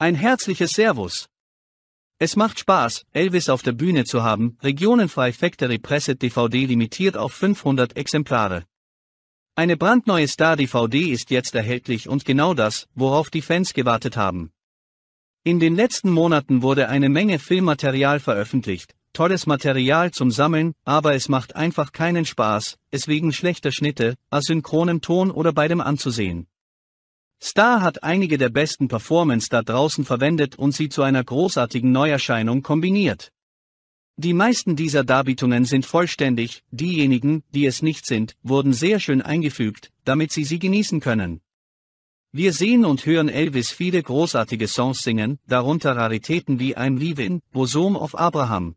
Ein herzliches Servus. Es macht Spaß, Elvis auf der Bühne zu haben. Regionenfrei Factory Presse DVD limitiert auf 500 Exemplare. Eine brandneue Star-DVD ist jetzt erhältlich und genau das, worauf die Fans gewartet haben. In den letzten Monaten wurde eine Menge Filmmaterial veröffentlicht, tolles Material zum Sammeln, aber es macht einfach keinen Spaß, es wegen schlechter Schnitte, asynchronem Ton oder beidem anzusehen. Star hat einige der besten Performance da draußen verwendet und sie zu einer großartigen Neuerscheinung kombiniert. Die meisten dieser Darbietungen sind vollständig, diejenigen, die es nicht sind, wurden sehr schön eingefügt, damit sie sie genießen können. Wir sehen und hören Elvis viele großartige Songs singen, darunter Raritäten wie I'm Leavin', Bosom of Abraham,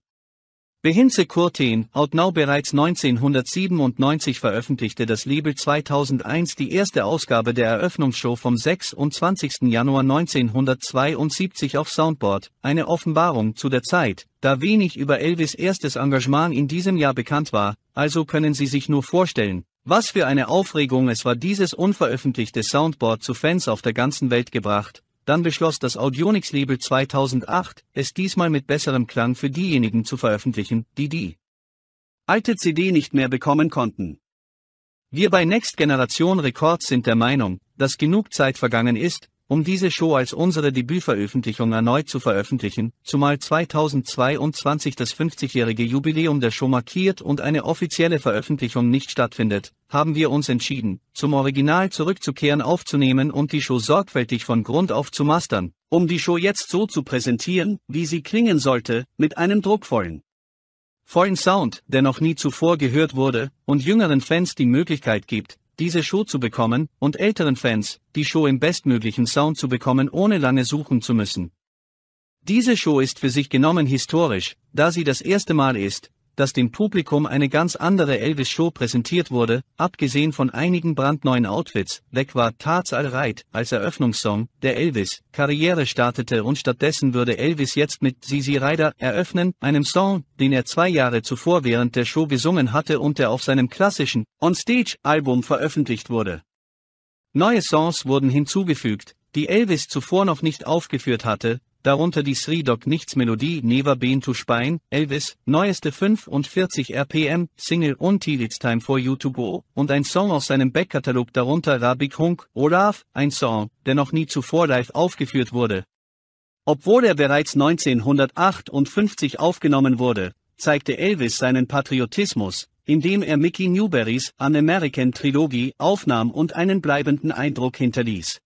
Behinze Kurtin, Outnow bereits 1997 veröffentlichte das Label 2001 die erste Ausgabe der Eröffnungsshow vom 26. Januar 1972 auf Soundboard, eine Offenbarung zu der Zeit, da wenig über Elvis' erstes Engagement in diesem Jahr bekannt war, also können Sie sich nur vorstellen, was für eine Aufregung es war dieses unveröffentlichte Soundboard zu Fans auf der ganzen Welt gebracht, dann beschloss das Audionics-Label 2008, es diesmal mit besserem Klang für diejenigen zu veröffentlichen, die die alte CD nicht mehr bekommen konnten. Wir bei Next Generation Records sind der Meinung, dass genug Zeit vergangen ist, um diese Show als unsere Debütveröffentlichung erneut zu veröffentlichen, zumal 2022 das 50-jährige Jubiläum der Show markiert und eine offizielle Veröffentlichung nicht stattfindet, haben wir uns entschieden, zum Original zurückzukehren aufzunehmen und die Show sorgfältig von Grund auf zu mastern, um die Show jetzt so zu präsentieren, wie sie klingen sollte, mit einem druckvollen, vollen Sound, der noch nie zuvor gehört wurde, und jüngeren Fans die Möglichkeit gibt, diese Show zu bekommen, und älteren Fans, die Show im bestmöglichen Sound zu bekommen, ohne lange suchen zu müssen. Diese Show ist für sich genommen historisch, da sie das erste Mal ist, dass dem Publikum eine ganz andere Elvis-Show präsentiert wurde, abgesehen von einigen brandneuen Outfits, weg war Tats All Right als Eröffnungssong, der Elvis Karriere startete und stattdessen würde Elvis jetzt mit Sisi Rider eröffnen, einem Song, den er zwei Jahre zuvor während der Show gesungen hatte und der auf seinem klassischen On-Stage-Album veröffentlicht wurde. Neue Songs wurden hinzugefügt, die Elvis zuvor noch nicht aufgeführt hatte, darunter die Sri Doc Nichts Melodie Never Been to Spine, Elvis, neueste 45 RPM, Single und It's Time for You to Go und ein Song aus seinem Backkatalog darunter Rabik Hunk, Olaf, ein Song, der noch nie zuvor live aufgeführt wurde. Obwohl er bereits 1958 aufgenommen wurde, zeigte Elvis seinen Patriotismus, indem er Mickey Newberrys An American Trilogy aufnahm und einen bleibenden Eindruck hinterließ.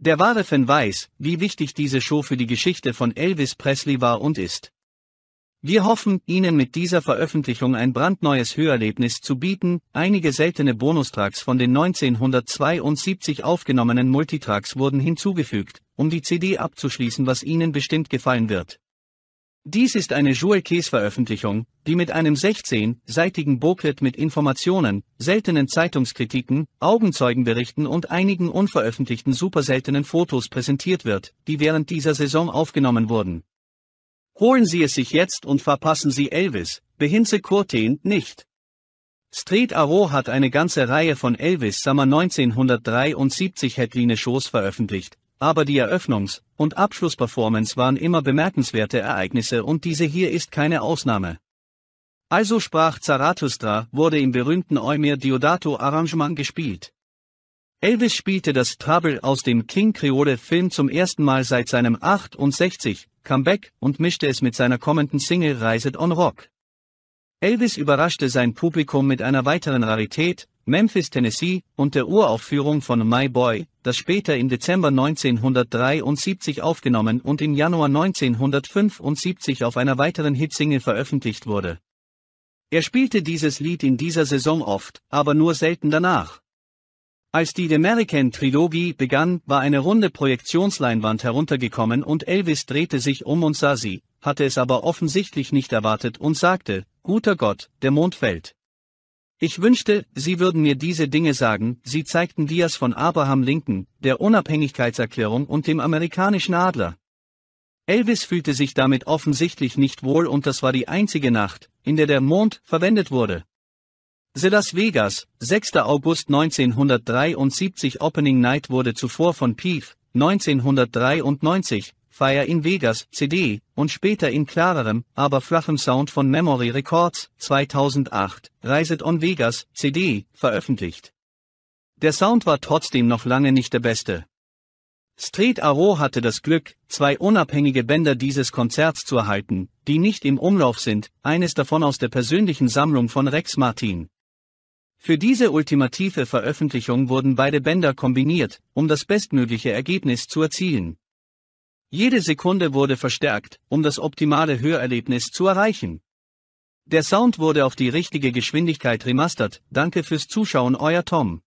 Der wahre Fan weiß, wie wichtig diese Show für die Geschichte von Elvis Presley war und ist. Wir hoffen, Ihnen mit dieser Veröffentlichung ein brandneues Hörerlebnis zu bieten, einige seltene Bonustracks von den 1972 aufgenommenen Multitracks wurden hinzugefügt, um die CD abzuschließen was Ihnen bestimmt gefallen wird. Dies ist eine Jewel Case Veröffentlichung, die mit einem 16-seitigen Booklet mit Informationen, seltenen Zeitungskritiken, Augenzeugenberichten und einigen unveröffentlichten superseltenen Fotos präsentiert wird, die während dieser Saison aufgenommen wurden. Holen Sie es sich jetzt und verpassen Sie Elvis, Behinze Kurtin nicht. Street Aro hat eine ganze Reihe von Elvis Summer 1973 Headline Shows veröffentlicht, aber die Eröffnungs- und Abschlussperformance waren immer bemerkenswerte Ereignisse und diese hier ist keine Ausnahme. Also sprach Zarathustra, wurde im berühmten Eumir Diodato Arrangement gespielt. Elvis spielte das Trouble aus dem King Creole Film zum ersten Mal seit seinem 68 Comeback und mischte es mit seiner kommenden Single Rise It on Rock. Elvis überraschte sein Publikum mit einer weiteren Rarität, Memphis, Tennessee, und der Uraufführung von My Boy, das später im Dezember 1973 aufgenommen und im Januar 1975 auf einer weiteren Hitsingle veröffentlicht wurde. Er spielte dieses Lied in dieser Saison oft, aber nur selten danach. Als die The American Trilogie begann, war eine runde Projektionsleinwand heruntergekommen und Elvis drehte sich um und sah sie, hatte es aber offensichtlich nicht erwartet und sagte, Guter Gott, der Mond fällt. Ich wünschte, Sie würden mir diese Dinge sagen, sie zeigten Dias von Abraham Lincoln, der Unabhängigkeitserklärung und dem amerikanischen Adler. Elvis fühlte sich damit offensichtlich nicht wohl und das war die einzige Nacht, in der der Mond verwendet wurde. The Las Vegas, 6. August 1973 Opening Night wurde zuvor von Pief, 1993, Fire in Vegas CD und später in klarerem, aber flachem Sound von Memory Records 2008 Reiset on Vegas CD veröffentlicht. Der Sound war trotzdem noch lange nicht der beste. Street Arrow hatte das Glück, zwei unabhängige Bänder dieses Konzerts zu erhalten, die nicht im Umlauf sind, eines davon aus der persönlichen Sammlung von Rex Martin. Für diese ultimative Veröffentlichung wurden beide Bänder kombiniert, um das bestmögliche Ergebnis zu erzielen. Jede Sekunde wurde verstärkt, um das optimale Hörerlebnis zu erreichen. Der Sound wurde auf die richtige Geschwindigkeit remastert. Danke fürs Zuschauen, euer Tom.